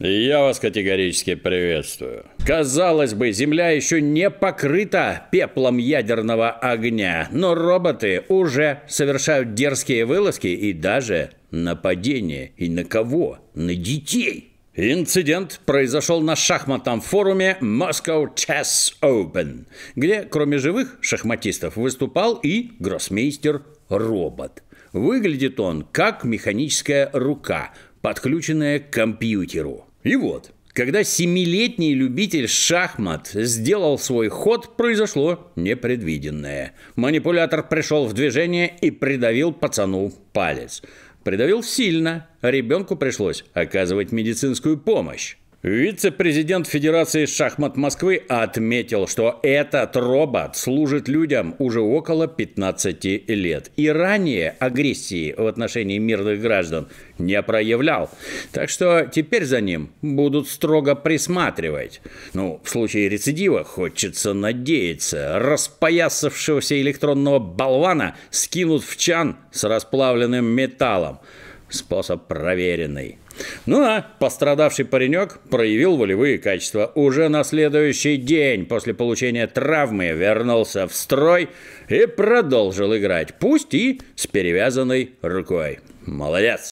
Я вас категорически приветствую. Казалось бы, Земля еще не покрыта пеплом ядерного огня, но роботы уже совершают дерзкие вылазки и даже нападения. И на кого? На детей. Инцидент произошел на шахматном форуме Moscow Chess Open, где кроме живых шахматистов выступал и гроссмейстер-робот. Выглядит он как механическая рука – подключенная к компьютеру. И вот, когда семилетний любитель шахмат сделал свой ход, произошло непредвиденное. Манипулятор пришел в движение и придавил пацану палец. Придавил сильно, ребенку пришлось оказывать медицинскую помощь. Вице-президент Федерации шахмат Москвы отметил, что этот робот служит людям уже около 15 лет. И ранее агрессии в отношении мирных граждан не проявлял. Так что теперь за ним будут строго присматривать. Ну, в случае рецидива, хочется надеяться, распоясавшегося электронного болвана скинут в чан с расплавленным металлом. Способ проверенный. Ну а пострадавший паренек проявил волевые качества. Уже на следующий день после получения травмы вернулся в строй и продолжил играть, пусть и с перевязанной рукой. Молодец!